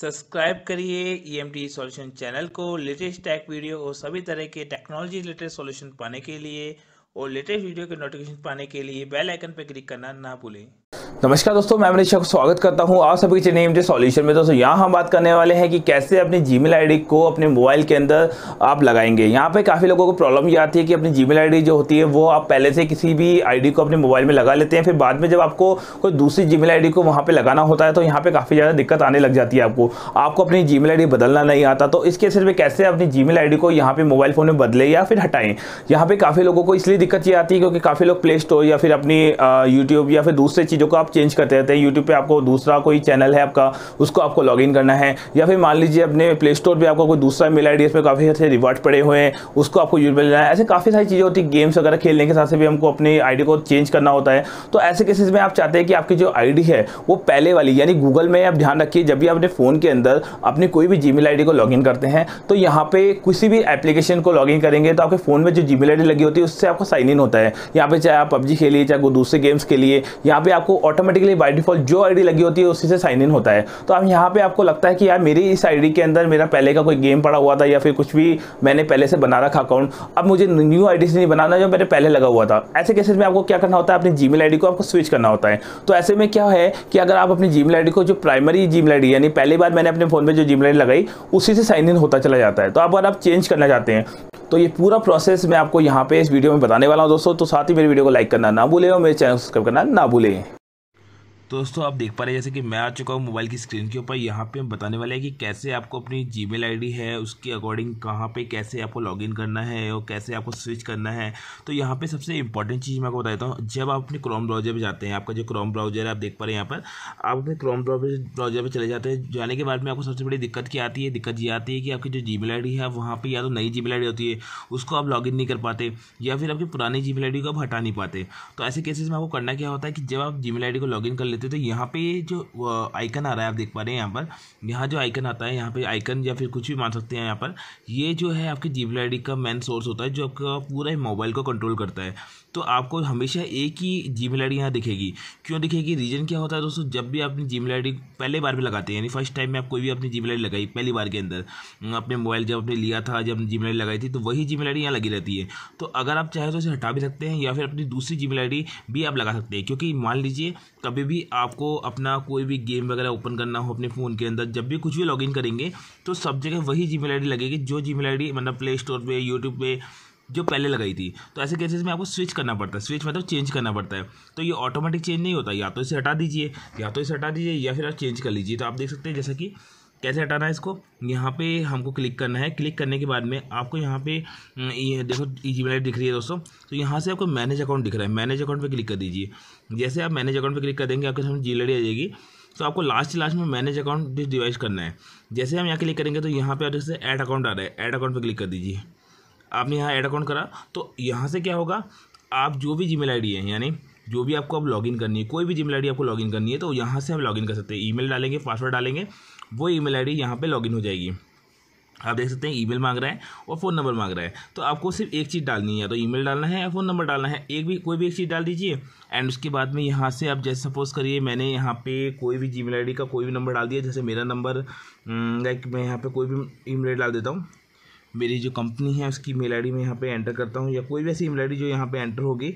subscribe करिए E M T solution channel को latest tech video और सभी तरह के टेक्नोलॉजी रिलेटेड सॉल्यूशन पाने के लिए और लेटेस्ट वीडियो के नोटिफिकेशन पाने के लिए बेल आइकन पर क्लिक करना ना भूलें नमस्कार दोस्तों मैं मनीषा को स्वागत करता हूं आप सभी के चैनल सॉल्यूशन में दोस्तों यहां हम बात करने वाले हैं कि कैसे अपनी जीमेल आईडी को अपने मोबाइल के अंदर आप लगाएंगे यहां पे काफ़ी लोगों को प्रॉब्लम ये आती है कि अपनी जीमेल आईडी जो होती है वो आप पहले से किसी भी आईडी को अपने मोबाइल में लगा लेते हैं फिर बाद में जब आपको कोई दूसरी जी मेल को वहाँ पर लगाना होता है तो यहाँ पर काफ़ी ज़्यादा दिक्कत आने लग जाती है आपको आपको अपनी जी मेल बदलना नहीं आता तो इसके सिर्फ कैसे अपनी जी मेल को यहाँ पर मोबाइल फ़ोन में बदले या फिर हटाएँ यहाँ पर काफ़ी लोगों को इसलिए दिक्कत ये आती है क्योंकि काफ़ी लोग प्ले स्टोर या फिर अपनी यूट्यूब या फिर दूसरे चीज़ों को आप चेंज करते रहते हैं यूट्यूब पर आपको दूसरा कोई चैनल है आपका उसको आपको लॉग करना है या फिर मान लीजिए अपने प्ले स्टोर पर आपको कोई दूसरा मेल आई डी इसमें काफ़ी अच्छे रिवॉर्ड पड़े हुए हैं उसको आपको यूज लेना है ऐसे काफ़ी सारी चीज़ें होती है गेम्स वगैरह खेलने के साथ से भी हमको अपनी आई को चेंज करना होता है तो ऐसे केसेस में आप चाहते हैं कि आपकी जो आई है वो पहले वाली यानी गूगल में आप ध्यान रखिए जब भी आप अपने फ़ोन के अंदर अपनी कोई भी जी मेल को लॉगिन करते हैं तो यहाँ पर किसी भी एप्लीकेशन को लॉगिन करेंगे तो आपके फ़ोन में जो जी मेल लगी होती है उससे आपको साइन इन होता है यहाँ पर चाहे आप पबजी खेलिए चाहे वो दूसरे गेम्स के लिए यहाँ पर आपको ऑटोमेटिकली बाई डिफॉल्ट जो आईडी लगी होती है उसी से साइन इन होता है तो अब यहाँ पे आपको लगता है कि यार मेरी इस आईडी के अंदर मेरा पहले का कोई गेम पड़ा हुआ था या फिर कुछ भी मैंने पहले से बना रखा अकाउंट अब मुझे न्यू आईडी से नहीं बनाना जो मेरे पहले लगा हुआ था ऐसे केसेस में आपको क्या करना होता है अपनी जीमेल मेल को आपको स्विच करना होता है तो ऐसे में क्या है कि अगर आप अपनी जी मेल को जो प्राइमरी जी मेल यानी पहली बार मैंने अपने फ़ोन पर जो जी मेल लगाई उसी से साइन इन होता चला जाता है तो अगर आप चेंज करना चाहते हैं तो ये पूरा प्रोसेस मैं आपको यहाँ पे इस वीडियो में बताने वाला हूँ दोस्तों तो साथ ही मेरे वीडियो को लाइक करना ना भूलें और मेरे चैनल सब्सक्राइब करना ना भूलें तो दोस्तों आप देख पा रहे हैं जैसे कि मैं आ चुका हूँ मोबाइल की स्क्रीन के ऊपर यहाँ पे हम बताने वाले हैं कि कैसे आपको अपनी जी मेल है उसके अकॉर्डिंग कहाँ पे कैसे आपको लॉगिन करना है और कैसे आपको स्विच करना है तो यहाँ पे सबसे इंपॉर्टेंट चीज़ मैं आपको बताता हूँ जब आप अपने क्रोम ब्राउजर पर जाते हैं आपका जो क्रोम ब्राउजर है आप देख पा रहे हैं यहाँ पर आप अपने क्रोम ब्राउजर पर चले जाते हैं जाने के बाद में आपको सबसे बड़ी दिक्कत क्या आती है दिक्कत ये आती है कि आपकी जो जी मेल है वहाँ पर या तो नई जी मेल होती है उसको आप लॉग नहीं कर पाते या फिर आपकी पुरानी जी मेल को आप हटा नहीं पाते तो ऐसे केसेस में आपको करना क्या होता है कि जब आप जी मेल को लॉगिन कर लेते तो यहाँ पे जो आइकन आ रहा है आप देख पा रहे हैं यहाँ पर यहाँ जो आइकन आता है यहाँ पे आइकन या फिर कुछ भी मान सकते हैं यहाँ पर ये जो है आपके जीमेल आईडी का मेन सोर्स होता है जो आपका पूरा मोबाइल को कंट्रोल करता है तो आपको हमेशा एक ही जी आईडी आई दिखेगी क्यों दिखेगी रीज़न क्या होता है दोस्तों जब भी आपने जी आईडी पहले बार में लगाते हैं यानी फर्स्ट टाइम में आप कोई भी अपनी जी आईडी लगाई पहली बार के अंदर अपने मोबाइल जब आपने लिया था जब जी आईडी लगाई थी तो वही जी आईडी यहाँ लगी रहती है तो अगर आप चाहे तो इसे हटा भी सकते हैं या फिर अपनी दूसरी जी आईडी भी आप लगा सकते हैं क्योंकि मान लीजिए कभी भी आपको अपना कोई भी गेम वगैरह ओपन करना हो अपने फ़ोन के अंदर जब भी कुछ भी लॉगिन करेंगे तो सब जगह वही जी मेल लगेगी जो जी मेल मतलब प्ले स्टोर पर यूट्यूब पर जो पहले लगाई थी तो ऐसे केसेस में आपको स्विच करना पड़ता है स्विच मतलब चेंज करना पड़ता है तो ये ऑटोमेटिक चेंज नहीं होता या तो इसे हटा दीजिए या तो इसे हटा दीजिए या फिर आप चेंज कर लीजिए तो आप देख सकते हैं जैसा कि कैसे हटाना है इसको यहाँ पे हमको क्लिक करना है क्लिक करने के बाद में आपको यहाँ पे हम्म, ये देखो जी मेल दिख रही है दोस्तों तो यहाँ से आपको मैनेज अकाउंट दिख रहा है मैनेज अकाउंट पे क्लिक कर दीजिए जैसे आप मैनेज अकाउंट पे क्लिक कर देंगे आपके सामने जी आ जाएगी तो आपको लास्ट लास्ट में मैनेज अकाउंट डिस डिवाइस करना है जैसे हम यहाँ क्लिक करेंगे तो यहाँ पर आप जैसे ऐड अकाउंट आ रहा है ऐड अकाउंट पर क्लिक कर दीजिए आपने यहाँ ऐड अकाउंट करा तो यहाँ से क्या होगा आप जो भी जी मेल है यानी जो भी आपको अब लॉगिन करनी है कोई भी जीमेल आईडी आपको लॉगिन करनी है तो यहाँ से हम लॉगिन कर सकते हैं ईमेल डालेंगे पासवर्ड डालेंगे वो ईमेल आईडी यहाँ पे लॉगिन हो जाएगी आप देख सकते हैं ईमेल मांग रहा है और फ़ोन नंबर मांग रहा है तो आपको सिर्फ एक चीज़ डालनी है या तो ईमेल डालना है या फ़ोन नंबर डालना है एक भी कोई भी एक चीज़ डाल दीजिए एंड उसके बाद में यहाँ से आप जैसे सपोज़ करिए मैंने यहाँ पे कोई भी जीमेल आईडी का कोई भी नंबर डाल दिया जैसे मेरा नंबर लाइक हम्म, मैं यहाँ पर कोई भी ई ईमेल डाल देता हूँ मेरी जो कंपनी है उसकी मेल आई मैं यहाँ पर एंटर करता हूँ या कोई भी ऐसी मेल आई जो यहाँ पर एंटर होगी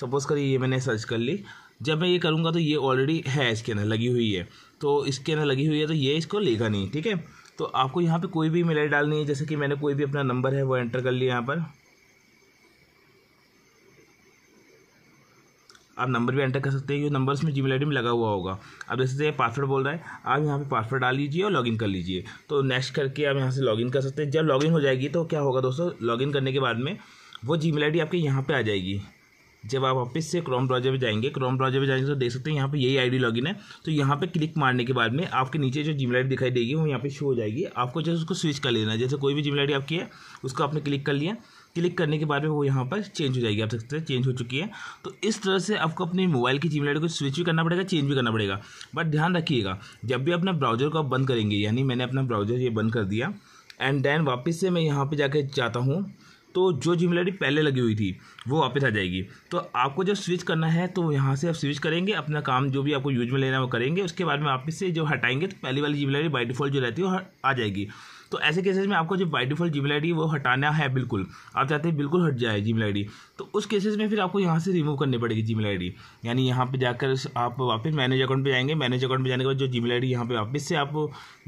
सपोज़ करिए ये मैंने सर्च कर ली जब मैं ये करूँगा तो ये ऑलरेडी है इसके अंदर लगी हुई है तो इसके अंदर लगी हुई है तो ये इसको लेगा नहीं ठीक है तो आपको यहाँ पे कोई भी मिलाई डालनी है जैसे कि मैंने कोई भी अपना नंबर है वो एंटर कर लिया यहाँ पर आप नंबर भी एंटर कर सकते हैं ये नंबर उसमें जीमेल आई में लगा हुआ होगा अब जैसे पासवर्ड बोल रहा है आप यहाँ पे पासवर्ड डाल लीजिए और लॉगिन कर लीजिए तो नेक्स्ट करके आप यहाँ से लॉगिन कर सकते हैं जब लॉगिन हो जाएगी तो क्या होगा दोस्तों लॉगिन करने के बाद में वो जी मेल आपके यहाँ पर आ जाएगी जब आप वापस से क्रोम ब्राउजर पे जाएंगे क्रोम ब्राउजर पे जाएंगे तो देख सकते हैं यहाँ पे यही आईडी लॉगिन है तो यहाँ पे क्लिक मारने के बाद में आपके नीचे जो जिम लाइट दिखाई देगी वो यहाँ पे शो हो जाएगी आपको जैसे उसको स्विच कर लेना है जैसे कोई भी जिम लाइट आपकी है उसको आपने क्लिक कर लिया क्लिक करने के बाद में वो यहाँ पर चेंज हो जाएगी आप सकते हैं चेंज हो चुकी है तो इस तरह से आपको अपने मोबाइल की जीमेल को स्विच भी करना पड़ेगा चेंज भी करना पड़ेगा बट ध्यान रखिएगा जब भी अपना ब्राउजर को आप बंद करेंगे यानी मैंने अपना ब्राउजर ये बंद कर दिया एंड देन वापस से मैं यहाँ पर जाकर जाता हूँ तो जो जिम्मेदारी पहले लगी हुई थी वो वापस आ जाएगी तो आपको जब स्विच करना है तो यहाँ से आप स्विच करेंगे अपना काम जो भी आपको यूज में लेना है वो करेंगे उसके बाद में आप इससे जो हटाएंगे तो पहली वाली जिम्मेदारी बाई डिफॉल्ट जो रहती है वो आ जाएगी तो ऐसे केसेस में आपको जो बाई डिफॉल्ट जीमेल आई वो हटाना है बिल्कुल आप चाहते हैं बिल्कुल हट जाए जीमेल आई तो उस केसेस में फिर आपको यहाँ से रिमूव करनी पड़ेगी जीमेल आई यानी यहाँ पर जाकर आप वापस मैनेज अकाउंट पर जाएंगे मैनेज अकाउंट पर जाने के बाद जो जीमेल आई यहाँ पर वापस से आप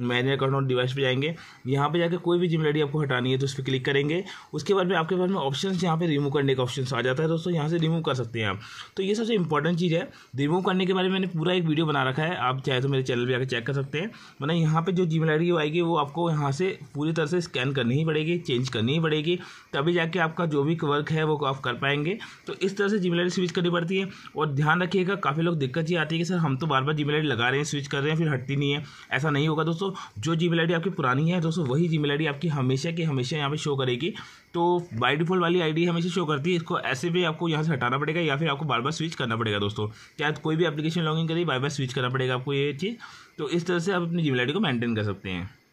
मैनेज अकाउंट और डिवाइस पर जाएंगे यहाँ पर जाकर कोई भी जीमेल आई आपको हटानी है तो उस पर क्लिक करेंगे उसके बाद में आपके पास में ऑप्शन यहाँ पर रिमूव करने का ऑप्शन आ जाता है दोस्तों यहाँ से रिमूव कर सकते हैं आप तो ये सबसे इंपॉर्टेंट चीज़ है रिमूव करने के बारे में मैंने पूरा एक वीडियो बना रखा है आप चाहे तो मेरे चैनल पर जाकर चेक कर सकते हैं मैंने मतलब यहाँ पर जो जी मेल आई वो आएगी वो आपको यहाँ से पूरी तरह से स्कैन करनी ही पड़ेगी चेंज करनी ही पड़ेगी तभी जाके आपका जो भी वर्क है वो आप कर पाएंगे तो इस तरह से जिम्मेदारी स्विच करनी पड़ती है और ध्यान रखिएगा काफ़ी लोग दिक्कत ये आती है कि सर हम तो बार बार जिम्मेदारी लगा रहे हैं स्विच कर रहे हैं फिर हटती नहीं है ऐसा नहीं होगा दोस्तों जो जिम्मेदारी आपकी पुरानी है दोस्तों वही जिम्मेदारी आपकी हमेशा की हमेशा यहाँ पर शो करेगी तो बाई डिफॉल्ट वाली आईडी हमेशा शो करती है इसको ऐसे भी आपको यहाँ से हटाना पड़ेगा या फिर आपको बार बार स्विच करना पड़ेगा दोस्तों चाहे कोई भी एप्लीकेशन लॉगिन करिए बार बार स्विच करना पड़ेगा आपको ये चीज़ तो इस तरह से आप अपनी जिम्मेदारी को मेंटेन कर सकते हैं